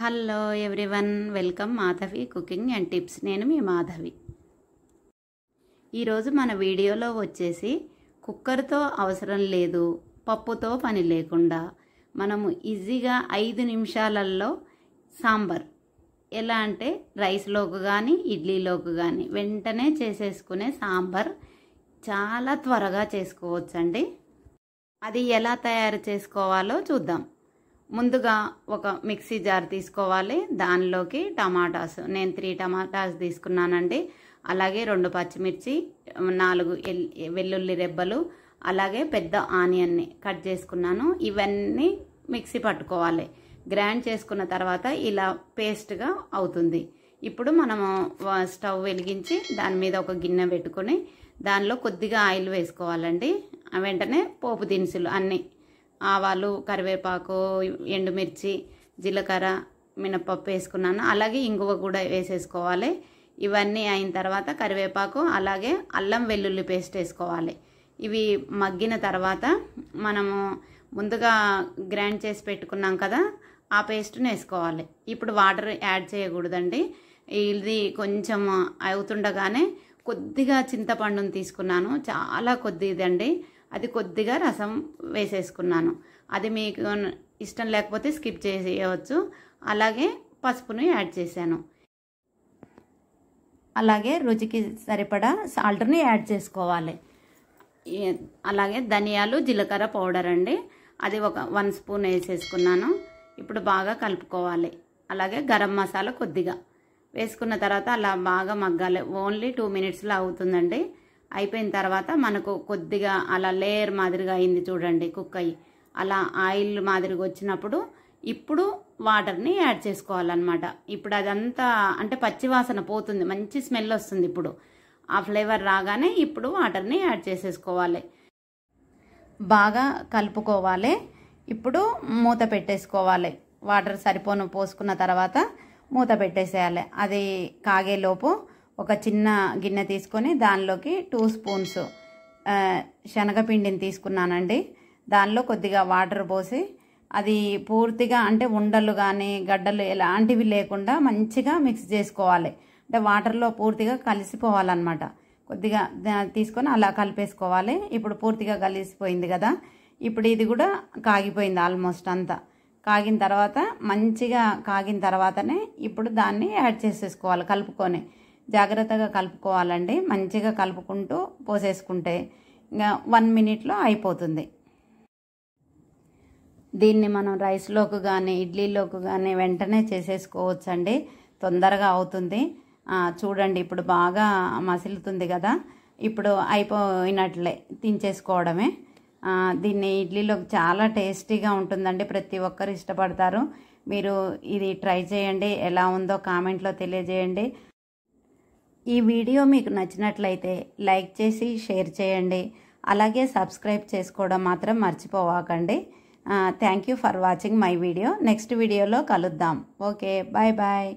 hello everyone welcome Madhavi cooking and tips నేను మీ మాధవి ఈరోజు మన వీడియోలో వచ్చేసి కుక్కర్తో అవసరం లేదు పప్పుతో పని లేకుండా మనము ఈజీగా ఐదు నిమిషాలలో సాంబార్ ఎలా అంటే రైస్లోకి కానీ ఇడ్లీలోకి కానీ వెంటనే చేసేసుకునే సాంబార్ చాలా త్వరగా చేసుకోవచ్చండి అది ఎలా తయారు చేసుకోవాలో చూద్దాం ముందుగా ఒక మిక్సీ జార్ తీసుకోవాలి దానిలోకి టమాటాస్ నేను త్రీ టమాటాస్ తీసుకున్నానండి అలాగే రెండు పచ్చిమిర్చి నాలుగు వెల్లుల్లి రెబ్బలు అలాగే పెద్ద ఆనియన్ని కట్ చేసుకున్నాను ఇవన్నీ మిక్సీ పట్టుకోవాలి గ్రైండ్ చేసుకున్న తర్వాత ఇలా పేస్ట్గా అవుతుంది ఇప్పుడు మనము స్టవ్ వెలిగించి దాని మీద ఒక గిన్నె పెట్టుకొని దానిలో కొద్దిగా ఆయిల్ వేసుకోవాలండి వెంటనే పోపు దినుసులు అన్నీ ఆవాలు కరివేపాకు ఎండుమిర్చి జీలకర్ర మినపప్పు వేసుకున్నాను అలాగే ఇంగువ కూడా వేసేసుకోవాలి ఇవన్నీ అయిన తర్వాత కరివేపాకు అలాగే అల్లం వెల్లుల్లి పేస్ట్ వేసుకోవాలి ఇవి మగ్గిన తర్వాత మనము ముందుగా గ్రైండ్ చేసి పెట్టుకున్నాం కదా ఆ పేస్ట్ని వేసుకోవాలి ఇప్పుడు వాటర్ యాడ్ చేయకూడదండి ఇది కొంచెం అవుతుండగానే కొద్దిగా చింతపండును తీసుకున్నాను చాలా కొద్దిదండి అది కొద్దిగా రసం వేసేసుకున్నాను అది మీకు ఇష్టం లేకపోతే స్కిప్ చేసేయవచ్చు అలాగే పసుపును యాడ్ చేశాను అలాగే రుచికి సరిపడా సాల్ట్ని యాడ్ చేసుకోవాలి అలాగే ధనియాలు జీలకర్ర పౌడర్ అండి అది ఒక వన్ స్పూన్ వేసేసుకున్నాను ఇప్పుడు బాగా కలుపుకోవాలి అలాగే గరం మసాలా కొద్దిగా వేసుకున్న తర్వాత అలా బాగా మగ్గాలి ఓన్లీ టూ మినిట్స్లో అవుతుందండి అయిపోయిన తర్వాత మనకు కొద్దిగా అలా లేయర్ మాదిరిగా అయింది చూడండి కుక్ అయ్యి అలా ఆయిల్ మాదిరిగా వచ్చినప్పుడు ఇప్పుడు వాటర్ని యాడ్ చేసుకోవాలన్నమాట ఇప్పుడు అదంతా అంటే పచ్చివాసన పోతుంది మంచి స్మెల్ వస్తుంది ఇప్పుడు ఆ ఫ్లేవర్ రాగానే ఇప్పుడు వాటర్ని యాడ్ చేసేసుకోవాలి బాగా కలుపుకోవాలి ఇప్పుడు మూత పెట్టేసుకోవాలి వాటర్ సరిపోను పోసుకున్న తర్వాత మూత పెట్టేసేయాలి అది కాగేలోపు ఒక చిన్న గిన్నె తీసుకొని దానిలోకి టూ స్పూన్స్ శనగపిండిని తీసుకున్నానండి దానిలో కొద్దిగా వాటర్ పోసి అది పూర్తిగా అంటే ఉండలు కానీ గడ్డలు ఎలాంటివి లేకుండా మంచిగా మిక్స్ చేసుకోవాలి అంటే వాటర్లో పూర్తిగా కలిసిపోవాలన్నమాట కొద్దిగా తీసుకొని అలా కలిపేసుకోవాలి ఇప్పుడు పూర్తిగా కలిసిపోయింది కదా ఇప్పుడు ఇది కూడా కాగిపోయింది ఆల్మోస్ట్ అంతా కాగిన తర్వాత మంచిగా కాగిన తర్వాతనే ఇప్పుడు దాన్ని యాడ్ చేసేసుకోవాలి కలుపుకొని జాగ్రత్తగా కలుపుకోవాలండి మంచిగా కలుపుకుంటూ పోసేసుకుంటే ఇంకా వన్ మినిట్లో అయిపోతుంది దీన్ని మనం రైస్లోకి కానీ ఇడ్లీలోకి కానీ వెంటనే చేసేసుకోవచ్చండి తొందరగా అవుతుంది చూడండి ఇప్పుడు బాగా మసులుతుంది కదా ఇప్పుడు అయిపోయినట్లే తినేసుకోవడమే దీన్ని ఇడ్లీలో చాలా టేస్టీగా ఉంటుందండి ప్రతి ఒక్కరు ఇష్టపడతారు మీరు ఇది ట్రై చేయండి ఎలా ఉందో కామెంట్లో తెలియజేయండి ఈ వీడియో మీకు నచ్చినట్లయితే లైక్ చేసి షేర్ చేయండి అలాగే సబ్స్క్రైబ్ చేసుకోవడం మాత్రం మర్చిపోవాకండి thank you for watching my video next వీడియోలో కలుద్దాం ఓకే బాయ్ బాయ్